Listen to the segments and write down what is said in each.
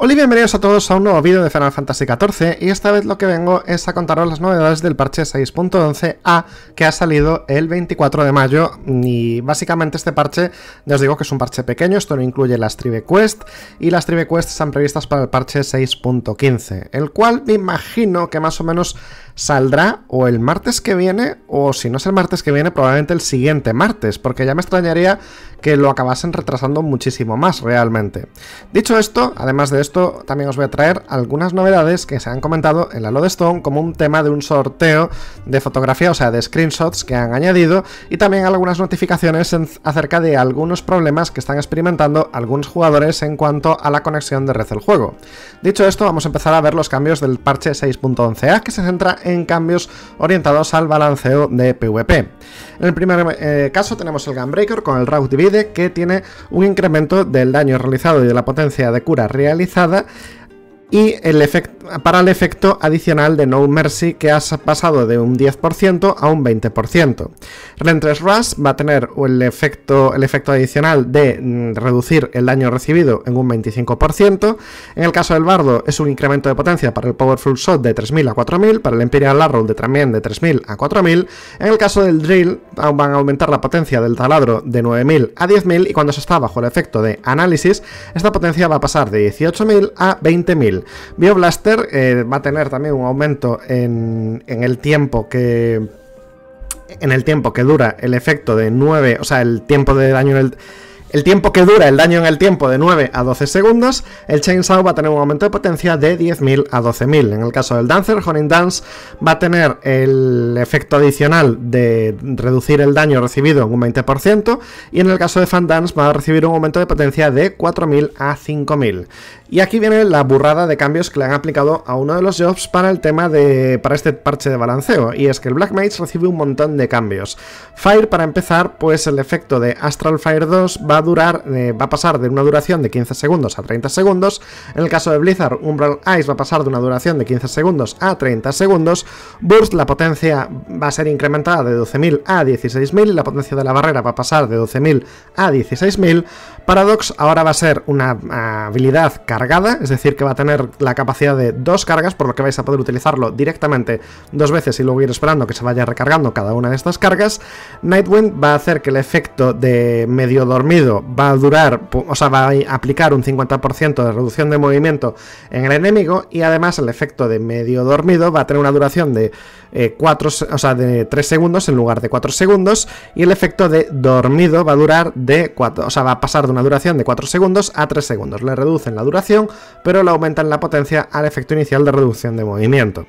Hola y bienvenidos a todos a un nuevo vídeo de Final Fantasy XIV y esta vez lo que vengo es a contaros las novedades del parche 6.11a que ha salido el 24 de mayo y básicamente este parche, ya os digo que es un parche pequeño, esto no incluye las Tribe Quest y las Tribe Quest están previstas para el parche 6.15, el cual me imagino que más o menos saldrá o el martes que viene o si no es el martes que viene probablemente el siguiente martes, porque ya me extrañaría que lo acabasen retrasando muchísimo más realmente. Dicho esto, además de esto, también os voy a traer algunas novedades que se han comentado en la Lodestone como un tema de un sorteo de fotografía, o sea, de screenshots que han añadido y también algunas notificaciones acerca de algunos problemas que están experimentando algunos jugadores en cuanto a la conexión de red del juego. Dicho esto, vamos a empezar a ver los cambios del parche 6.11a que se centra en cambios orientados al balanceo de PvP. En el primer eh, caso tenemos el Gunbreaker con el Route Divide que tiene un incremento del daño realizado y de la potencia de cura realizada y el para el efecto adicional de No Mercy que ha pasado de un 10% a un 20%. Rentres Rush va a tener el efecto, el efecto adicional de mm, reducir el daño recibido en un 25%. En el caso del Bardo es un incremento de potencia para el Powerful Shot de 3000 a 4000, para el Imperial Arrow de, también de 3000 a 4000. En el caso del Drill van a aumentar la potencia del taladro de 9000 a 10000 y cuando se está bajo el efecto de análisis, esta potencia va a pasar de 18000 a 20000. BioBlaster eh, va a tener también un aumento en, el tiempo que en el tiempo que dura el efecto de 9, o sea, el tiempo de daño en el tiempo que dura el daño en el tiempo de 9 a 12 segundos, el Chainsaw va a tener un aumento de potencia de 10.000 a 12.000. En el caso del Dancer, Honing Dance va a tener el efecto adicional de reducir el daño recibido en un 20%, y en el caso de Fan Dance va a recibir un aumento de potencia de 4.000 a 5.000. Y aquí viene la burrada de cambios que le han aplicado a uno de los jobs para el tema de. para este parche de balanceo. Y es que el Black Mage recibe un montón de cambios. Fire, para empezar, pues el efecto de Astral Fire 2 va a durar. Eh, va a pasar de una duración de 15 segundos a 30 segundos. En el caso de Blizzard, Umbral Ice va a pasar de una duración de 15 segundos a 30 segundos. Burst, la potencia va a ser incrementada de 12.000 a 16.000. La potencia de la barrera va a pasar de 12.000 a 16.000. Paradox ahora va a ser una ah, habilidad es decir, que va a tener la capacidad de dos cargas, por lo que vais a poder utilizarlo directamente dos veces y luego ir esperando que se vaya recargando cada una de estas cargas. Nightwind va a hacer que el efecto de medio dormido va a durar, o sea, va a aplicar un 50% de reducción de movimiento en el enemigo y además el efecto de medio dormido va a tener una duración de, eh, o de 3 segundos en lugar de 4 segundos y el efecto de dormido va a durar de 4, o sea, va a pasar de una duración de 4 segundos a 3 segundos. Le reducen la duración pero le aumentan la potencia al efecto inicial de reducción de movimiento.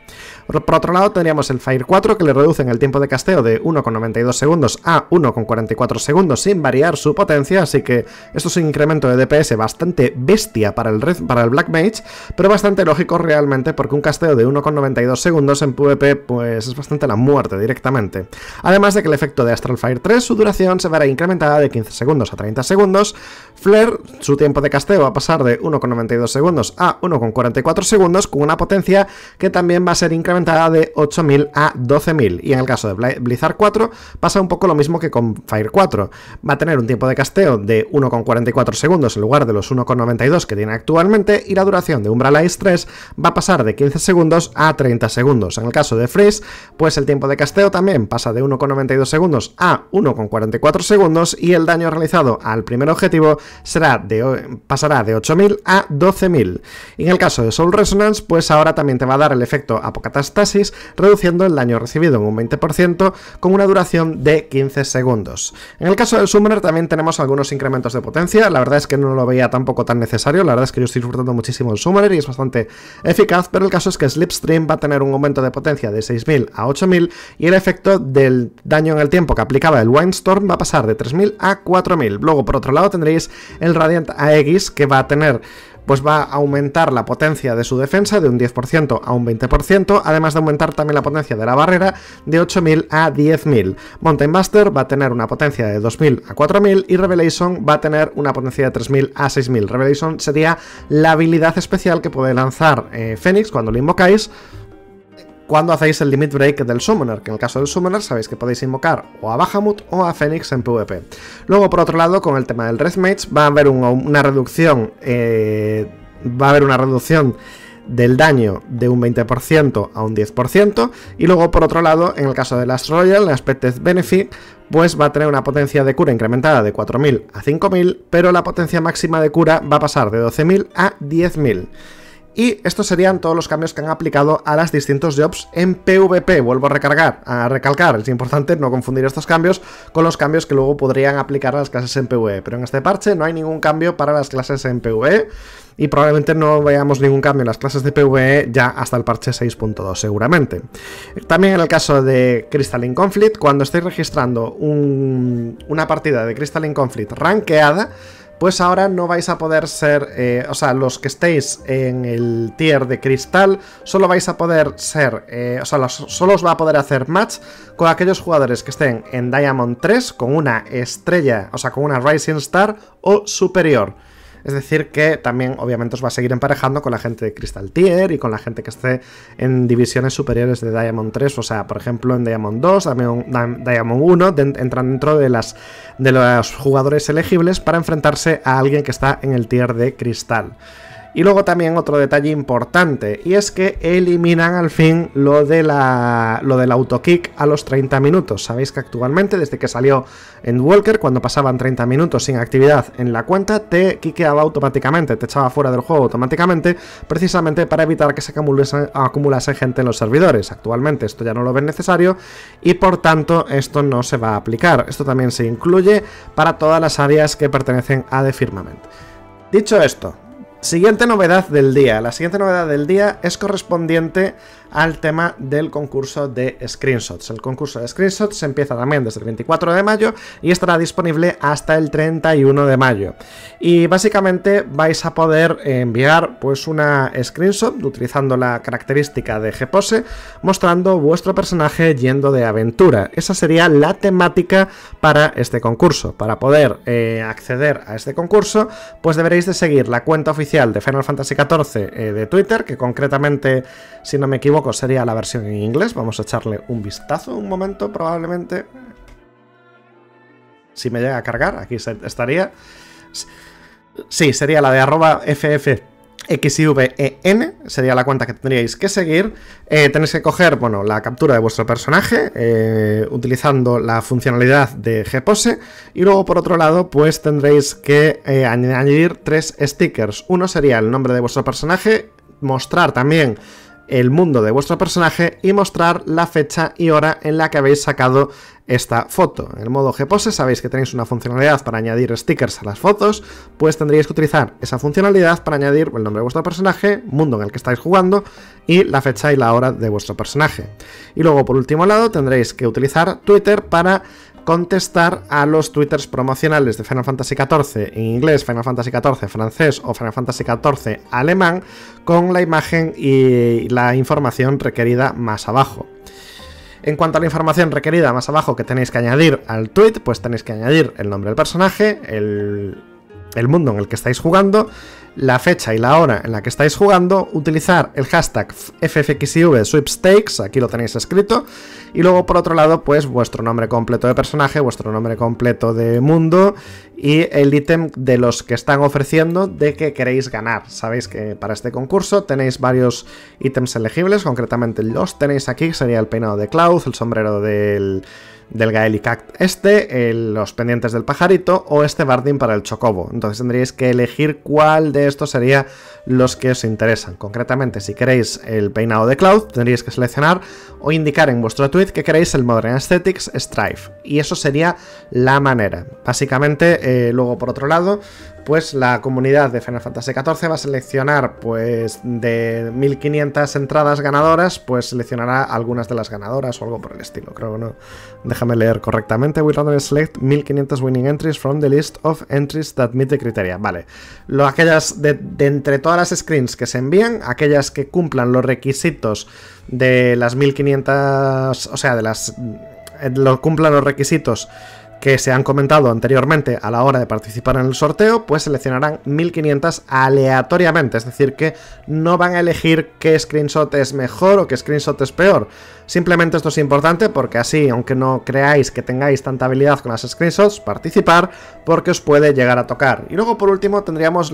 Por, otro lado, tendríamos el Fire 4, que le reducen el tiempo de casteo de 1,92 segundos a 1,44 segundos sin variar su potencia, así que esto es un incremento de DPS bastante bestia para el, para el Black Mage, pero bastante lógico realmente porque un casteo de 1,92 segundos en PvP pues es bastante la muerte directamente. Además de que el efecto de Astral Fire 3, su duración se verá incrementada de 15 segundos a 30 segundos, Flare, su tiempo de casteo va a pasar de 1,92 segundos a 1,44 segundos con una potencia que también va a ser incrementada de 8.000 a 12.000 y en el caso de Blizzard 4 pasa un poco lo mismo que con Fire 4. Va a tener un tiempo de casteo de 1,44 segundos en lugar de los 1,92 que tiene actualmente y la duración de Umbra Ice 3 va a pasar de 15 segundos a 30 segundos. En el caso de Freeze, pues el tiempo de casteo también pasa de 1,92 segundos a 1,44 segundos y el daño realizado al primer objetivo será de, pasará de 8.000 a 12.000. Y en el caso de Soul Resonance, pues ahora también te va a dar el efecto apocatástico tasis, reduciendo el daño recibido en un 20% con una duración de 15 segundos. En el caso del Summoner también tenemos algunos incrementos de potencia, la verdad es que no lo veía tampoco tan necesario, la verdad es que yo estoy disfrutando muchísimo el Summoner y es bastante eficaz, pero el caso es que Slipstream va a tener un aumento de potencia de 6.000 a 8.000 y el efecto del daño en el tiempo que aplicaba el Windstorm va a pasar de 3.000 a 4.000. Luego, por otro lado, tendréis el Radiant AX que va a tener pues va a aumentar la potencia de su defensa de un 10% a un 20%, además de aumentar también la potencia de la barrera de 8000 a 10000. Mountain Master va a tener una potencia de 2000 a 4000 y Revelation va a tener una potencia de 3000 a 6000. Revelation sería la habilidad especial que puede lanzar eh, Fénix cuando lo invocáis cuando hacéis el Limit Break del Summoner, que en el caso del Summoner sabéis que podéis invocar o a Bahamut o a Fénix en PvP. Luego, por otro lado, con el tema del Red Mage, va a haber una, reducción... Eh, va a haber una reducción del daño de un 20% a un 10%, y luego por otro lado, en el caso de las Royal, el Aspected Benefit, pues va a tener una potencia de cura incrementada de 4.000 a 5.000, pero la potencia máxima de cura va a pasar de 12.000 a 10.000. Y estos serían todos los cambios que han aplicado a las distintos jobs en PvP. Vuelvo a recalcar, es importante no confundir estos cambios con los cambios que luego podrían aplicar a las clases en PvE. Pero en este parche no hay ningún cambio para las clases en PvE y probablemente no veamos ningún cambio en las clases de PvE ya hasta el parche 6.2 seguramente. También en el caso de Crystalline Conflict, cuando estéis registrando una partida de Crystalline Conflict rankeada, pues ahora no vais a poder ser, eh, o sea, los que estéis en el tier de cristal, solo vais a poder ser, eh, o sea, solo os va a poder hacer match con aquellos jugadores que estén en Diamond 3 con una estrella, o sea, con una Rising Star o superior. Es decir, que también obviamente os va a seguir emparejando con la gente de Crystal Tier y con la gente que esté en divisiones superiores de Diamond 3, o sea, por ejemplo, en Diamond 2, Diamond, 1, entran dentro de, las, de los jugadores elegibles para enfrentarse a alguien que está en el tier de Cristal. Y luego también otro detalle importante, y es que eliminan al fin lo, de la, lo del autokick a los 30 minutos. Sabéis que actualmente, desde que salió en Walker, cuando pasaban 30 minutos sin actividad en la cuenta, te kickeaba automáticamente, te echaba fuera del juego automáticamente, precisamente para evitar que se acumulase gente en los servidores. Actualmente esto ya no lo ven necesario y por tanto esto no se va a aplicar. Esto también se incluye para todas las áreas que pertenecen a The Firmament. Dicho esto, Siguiente novedad del día. La siguiente novedad del día es correspondiente al tema del concurso de screenshots. El concurso de screenshots empieza también desde el 24 de mayo y estará disponible hasta el 31 de mayo. Y básicamente vais a poder enviar pues una screenshot utilizando la característica de Gpose mostrando vuestro personaje yendo de aventura. Esa sería la temática para este concurso. Para poder eh, acceder a este concurso pues deberéis de seguir la cuenta oficial de Final Fantasy XIV eh, de Twitter que concretamente si no me equivoco sería la versión en inglés. Vamos a echarle un vistazo un momento probablemente. Si me llega a cargar, aquí estaría. Sí, sería la de arroba ff e sería la cuenta que tendríais que seguir. Eh, tenéis que coger, bueno, la captura de vuestro personaje eh, utilizando la funcionalidad de pose y luego por otro lado, pues tendréis que eh, añadir tres stickers. Uno sería el nombre de vuestro personaje, mostrar también el mundo de vuestro personaje y mostrar la fecha y hora en la que habéis sacado esta foto. En el modo Gpose sabéis que tenéis una funcionalidad para añadir stickers a las fotos, pues tendríais que utilizar esa funcionalidad para añadir el nombre de vuestro personaje, mundo en el que estáis jugando y la fecha y la hora de vuestro personaje. Y luego por último lado tendréis que utilizar Twitter para contestar a los twitters promocionales de Final Fantasy XIV en inglés, Final Fantasy XIV francés o Final Fantasy XIV alemán con la imagen y la información requerida más abajo. En cuanto a la información requerida más abajo que tenéis que añadir al tweet, pues tenéis que añadir el nombre del personaje, el, el mundo en el que estáis jugando, la fecha y la hora en la que estáis jugando, utilizar el hashtag FFXIV sweepstakes, aquí lo tenéis escrito, y luego por otro lado, pues vuestro nombre completo de personaje, vuestro nombre completo de mundo y el ítem de los que están ofreciendo de que queréis ganar. Sabéis que para este concurso tenéis varios ítems elegibles, concretamente los tenéis aquí, sería el peinado de Klaus, el sombrero del del Gaelic Act. Este, eh, los pendientes del pajarito, o este Bardin para el Chocobo. Entonces tendréis que elegir cuál de estos sería los que os interesan. Concretamente, si queréis el peinado de Cloud, tendríais que seleccionar o indicar en vuestro tweet que queréis el Modern Aesthetics Strife. Y eso sería la manera. Básicamente, eh, luego por otro lado, pues la comunidad de Final Fantasy XIV va a seleccionar pues de 1500 entradas ganadoras, pues seleccionará algunas de las ganadoras o algo por el estilo, creo no. Déjame leer correctamente. We to select 1500 winning entries from the list of entries that meet the criteria. Vale. Lo, aquellas de, entre todas las screens que se envían, aquellas que cumplan los requisitos de las 1500, o sea, de las eh, lo cumplan los requisitos que se han comentado anteriormente a la hora de participar en el sorteo, pues seleccionarán 1500 aleatoriamente, es decir, que no van a elegir qué screenshot es mejor o qué screenshot es peor. Simplemente esto es importante porque así, aunque no creáis que tengáis tanta habilidad con las screenshots, participar porque os puede llegar a tocar. Y luego por último tendríamos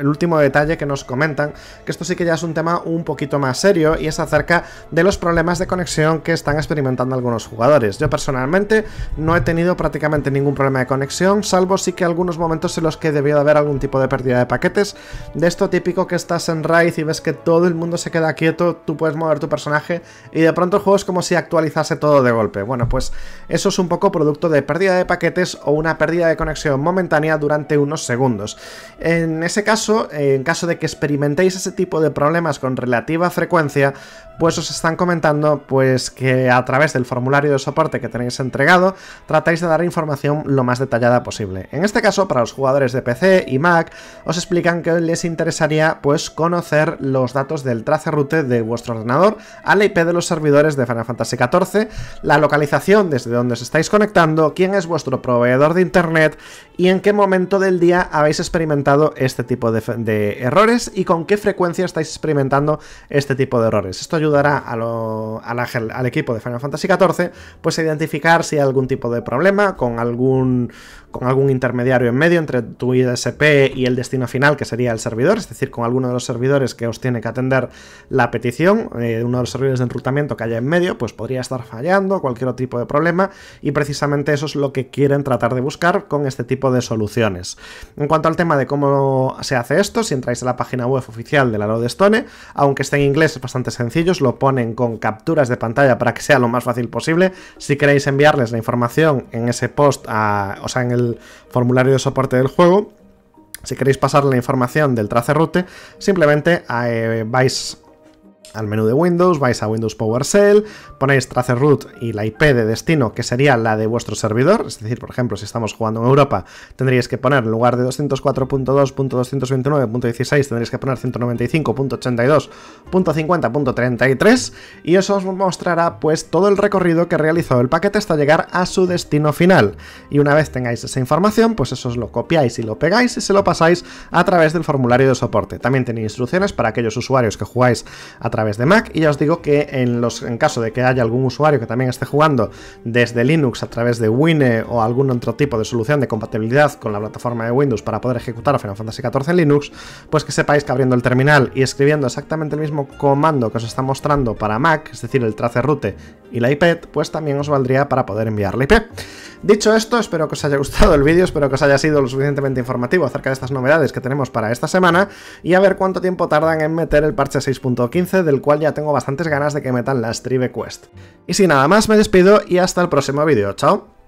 el último detalle que nos comentan, que esto sí que ya es un tema un poquito más serio y es acerca de los problemas de conexión que están experimentando algunos jugadores. Yo personalmente no he tenido prácticamente prácticamente ningún problema de conexión, salvo sí que algunos momentos en los que debió de haber algún tipo de pérdida de paquetes. De esto típico que estás en Raid y ves que todo el mundo se queda quieto, tú puedes mover tu personaje y de pronto el juego es como si actualizase todo de golpe. Bueno, pues eso es un poco producto de pérdida de paquetes o una pérdida de conexión momentánea durante unos segundos. En ese caso, en caso de que experimentéis ese tipo de problemas con relativa frecuencia, pues os están comentando pues que a través del formulario de soporte que tenéis entregado, tratáis de dar información lo más detallada posible. En este caso, para los jugadores de PC y Mac, os explican que les interesaría pues conocer los datos del trace de vuestro ordenador a la IP de los servidores de Final Fantasy XIV, la localización desde donde os estáis conectando, quién es vuestro proveedor de internet y en qué momento del día habéis experimentado este tipo de, errores y con qué frecuencia estáis experimentando este tipo de errores. Esto ayudará al equipo de Final Fantasy XIV pues a identificar si hay algún tipo de problema con algún, con algún intermediario en medio entre tu ISP y el destino final, que sería el servidor, es decir, con alguno de los servidores que os tiene que atender la petición, eh, uno de los servidores de enrutamiento que haya en medio, pues podría estar fallando, cualquier otro tipo de problema, y precisamente eso es lo que quieren tratar de buscar con este tipo de soluciones. En cuanto al tema de cómo se hace esto, si entráis a la página web oficial de la Lodestone, aunque esté en inglés es bastante sencillo, lo ponen con capturas de pantalla para que sea lo más fácil posible. Si queréis enviarles la información en ese post, a, o sea, en el formulario de soporte del juego, si queréis pasar la información del trace simplemente eh, vais vais al menú de Windows, vais a Windows PowerShell, ponéis tracer root y la IP de destino, que sería la de vuestro servidor, es decir, por ejemplo, si estamos jugando en Europa, tendríais que poner en lugar de 204.2.229.16, tendríais que poner 195.82.50.33 y eso os mostrará pues todo el recorrido que realizó el paquete hasta llegar a su destino final. Y una vez tengáis esa información, pues eso os lo copiáis y lo pegáis y se lo pasáis a través del formulario de soporte. También tenéis instrucciones para aquellos usuarios que jugáis a través través de Mac. Y ya os digo que en, los, en caso de que haya algún usuario que también esté jugando desde Linux a través de Wine o algún otro tipo de solución de compatibilidad con la plataforma de Windows para poder ejecutar Final Fantasy XIV en Linux, pues que sepáis que abriendo el terminal y escribiendo exactamente el mismo comando que os está mostrando para Mac, es decir, el trace route y la iPad pues también os valdría para poder enviar la IP. Dicho esto, espero que os haya gustado el vídeo, espero que os haya sido lo suficientemente informativo acerca de estas novedades que tenemos para esta semana y a ver cuánto tiempo tardan en meter el parche 6.15 del cual ya tengo bastantes ganas de que metan la Strive Quest. Y sin nada más me despido y hasta el próximo vídeo, chao.